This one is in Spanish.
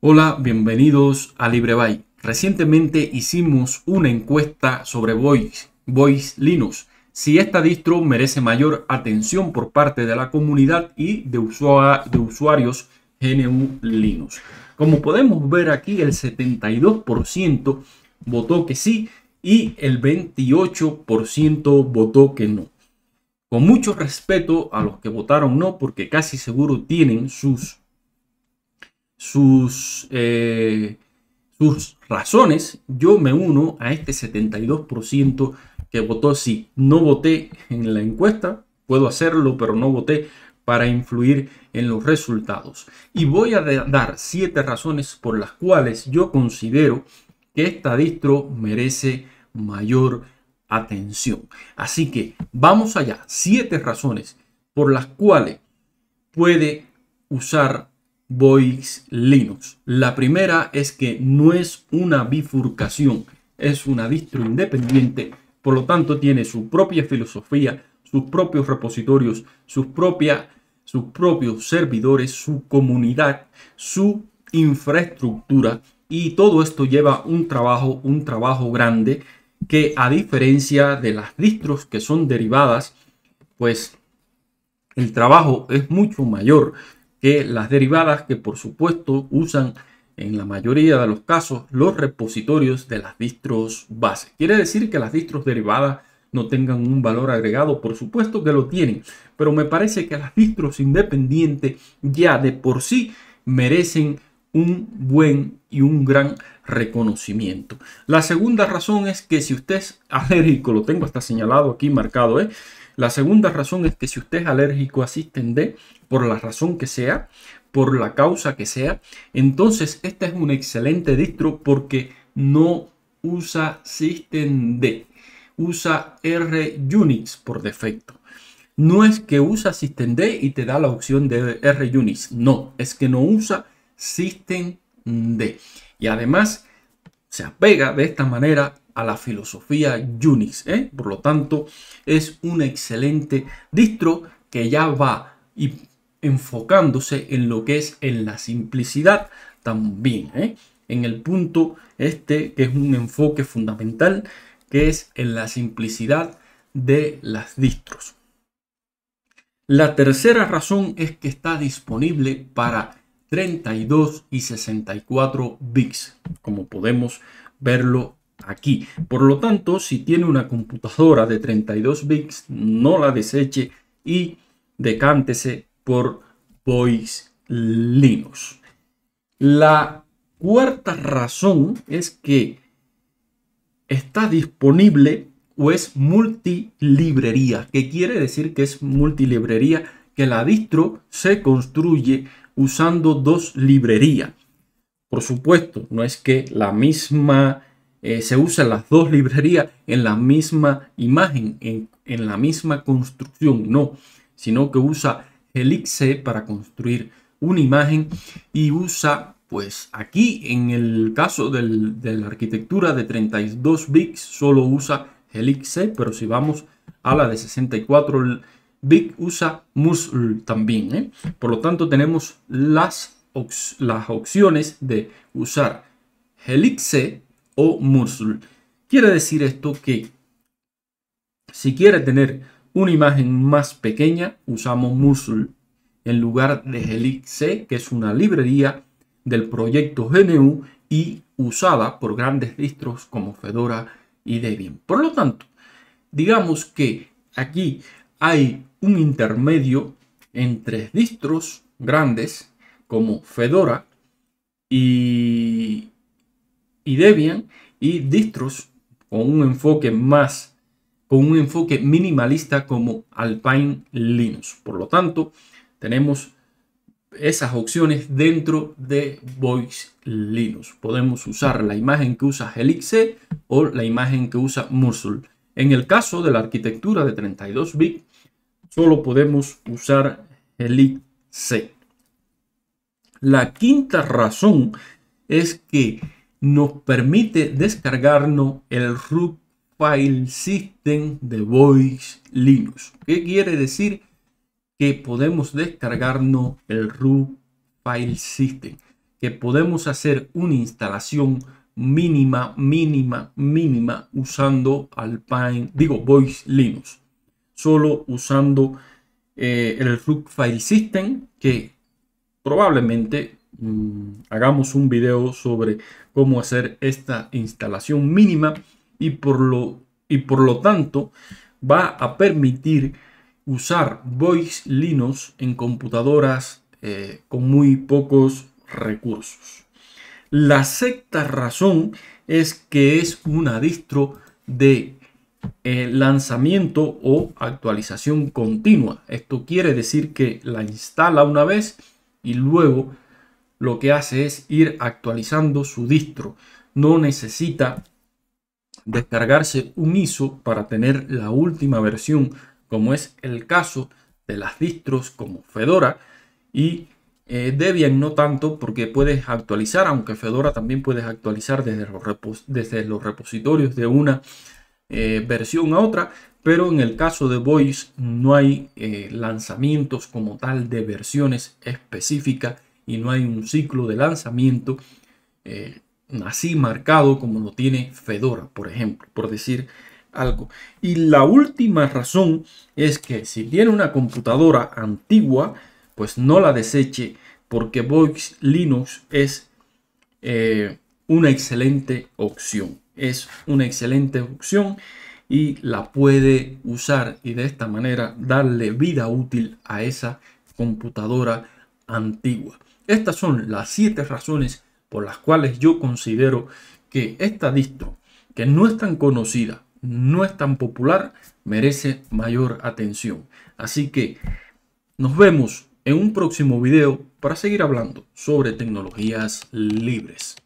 Hola, bienvenidos a LibreBuy. Recientemente hicimos una encuesta sobre Voice, Linux, si esta distro merece mayor atención por parte de la comunidad y de, de usuarios GNU Linux. Como podemos ver aquí, el 72% votó que sí y el 28% votó que no. Con mucho respeto a los que votaron no, porque casi seguro tienen sus sus, eh, sus razones, yo me uno a este 72% que votó sí. No voté en la encuesta, puedo hacerlo, pero no voté para influir en los resultados. Y voy a dar siete razones por las cuales yo considero que esta distro merece mayor atención. Así que vamos allá. Siete razones por las cuales puede usar Voice Linux. La primera es que no es una bifurcación, es una distro independiente, por lo tanto tiene su propia filosofía, sus propios repositorios, sus, sus propios servidores, su comunidad, su infraestructura y todo esto lleva un trabajo, un trabajo grande que a diferencia de las distros que son derivadas, pues el trabajo es mucho mayor que las derivadas que por supuesto usan en la mayoría de los casos los repositorios de las distros base. Quiere decir que las distros derivadas no tengan un valor agregado, por supuesto que lo tienen, pero me parece que las distros independientes ya de por sí merecen un buen y un gran reconocimiento. La segunda razón es que si usted es alérgico, lo tengo hasta señalado aquí marcado, ¿eh? La segunda razón es que si usted es alérgico a System D, por la razón que sea, por la causa que sea, entonces este es un excelente distro porque no usa System D, usa R Unix por defecto. No es que usa System D y te da la opción de R Unix, no, es que no usa System D. Y además se apega de esta manera a la filosofía Unix. ¿eh? Por lo tanto, es un excelente distro que ya va enfocándose en lo que es en la simplicidad también. ¿eh? En el punto este, que es un enfoque fundamental, que es en la simplicidad de las distros. La tercera razón es que está disponible para 32 y 64 bits, como podemos verlo aquí. Por lo tanto, si tiene una computadora de 32 bits, no la deseche y decántese por Voice Linux. La cuarta razón es que está disponible o es multilibrería, ¿Qué quiere decir que es multilibrería, que la distro se construye usando dos librerías. Por supuesto, no es que la misma eh, se usan las dos librerías en la misma imagen, en, la misma construcción, no, sino que usa Elixir para construir una imagen y usa, pues aquí en el caso de la arquitectura de 32 bits, solo usa Elixir, pero si vamos a la de 64 bits, usa Musl también. ¿eh? Por lo tanto, tenemos las, las opciones de usar Helixe o Quiere decir esto que si quiere tener una imagen más pequeña, usamos Mursul en lugar de helix que es una librería del proyecto GNU y usada por grandes distros como Fedora y Debian. Por lo tanto, digamos que aquí hay un intermedio entre distros grandes como Fedora y, y Debian y distros con un enfoque más, con un enfoque minimalista como Alpine Linux. Por lo tanto, tenemos esas opciones dentro de Voice Linux. Podemos usar la imagen que usa Helix o la imagen que usa Mursul. En el caso de la arquitectura de 32 bit solo podemos usar Helix C. La quinta razón es que nos permite descargarnos el root file system de Voice Linux. ¿Qué quiere decir? Que podemos descargarnos el root file system. Que podemos hacer una instalación mínima, mínima, mínima usando Alpine, digo Voice Linux. Solo usando eh, el root file system que probablemente Mm, hagamos un video sobre cómo hacer esta instalación mínima y por lo, y por lo tanto va a permitir usar Voice Linux en computadoras eh, con muy pocos recursos. La sexta razón es que es una distro de eh, lanzamiento o actualización continua. Esto quiere decir que la instala una vez y luego lo que hace es ir actualizando su distro. No necesita descargarse un ISO para tener la última versión, como es el caso de las distros como Fedora y eh, Debian no tanto porque puedes actualizar, aunque Fedora también puedes actualizar desde los, repositorios de una eh, versión a otra, pero en el caso de Voice no hay eh, lanzamientos como tal de versiones específicas y no hay un ciclo de lanzamiento eh, así marcado como lo tiene Fedora, por ejemplo, por decir algo. Y la última razón es que si tiene una computadora antigua, pues no la deseche porque Vox Linux es eh, una excelente opción. Es una excelente opción y la puede usar y de esta manera darle vida útil a esa computadora antigua. Estas son las siete razones por las cuales yo considero que esta distro, que no es tan conocida, no es tan popular, merece mayor atención. Así que nos vemos en un próximo video para seguir hablando sobre tecnologías libres.